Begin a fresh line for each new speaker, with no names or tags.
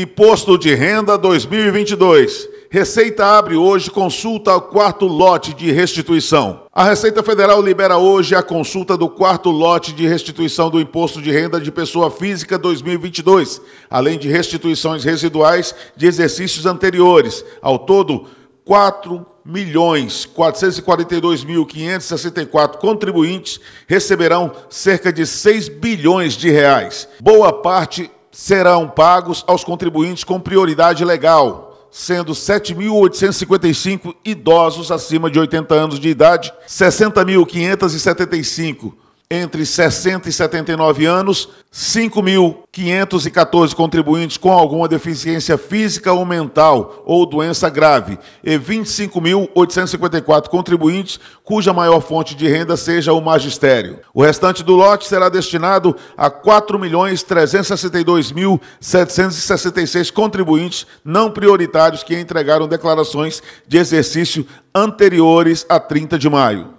Imposto de Renda 2022. Receita abre hoje consulta ao quarto lote de restituição. A Receita Federal libera hoje a consulta do quarto lote de restituição do Imposto de Renda de Pessoa Física 2022, além de restituições residuais de exercícios anteriores. Ao todo, 4 milhões 442.564 contribuintes receberão cerca de 6 bilhões de reais. Boa parte serão pagos aos contribuintes com prioridade legal, sendo 7.855 idosos acima de 80 anos de idade, 60.575 entre 60 e 79 anos, 5.514 contribuintes com alguma deficiência física ou mental ou doença grave e 25.854 contribuintes cuja maior fonte de renda seja o magistério. O restante do lote será destinado a 4.362.766 contribuintes não prioritários que entregaram declarações de exercício anteriores a 30 de maio.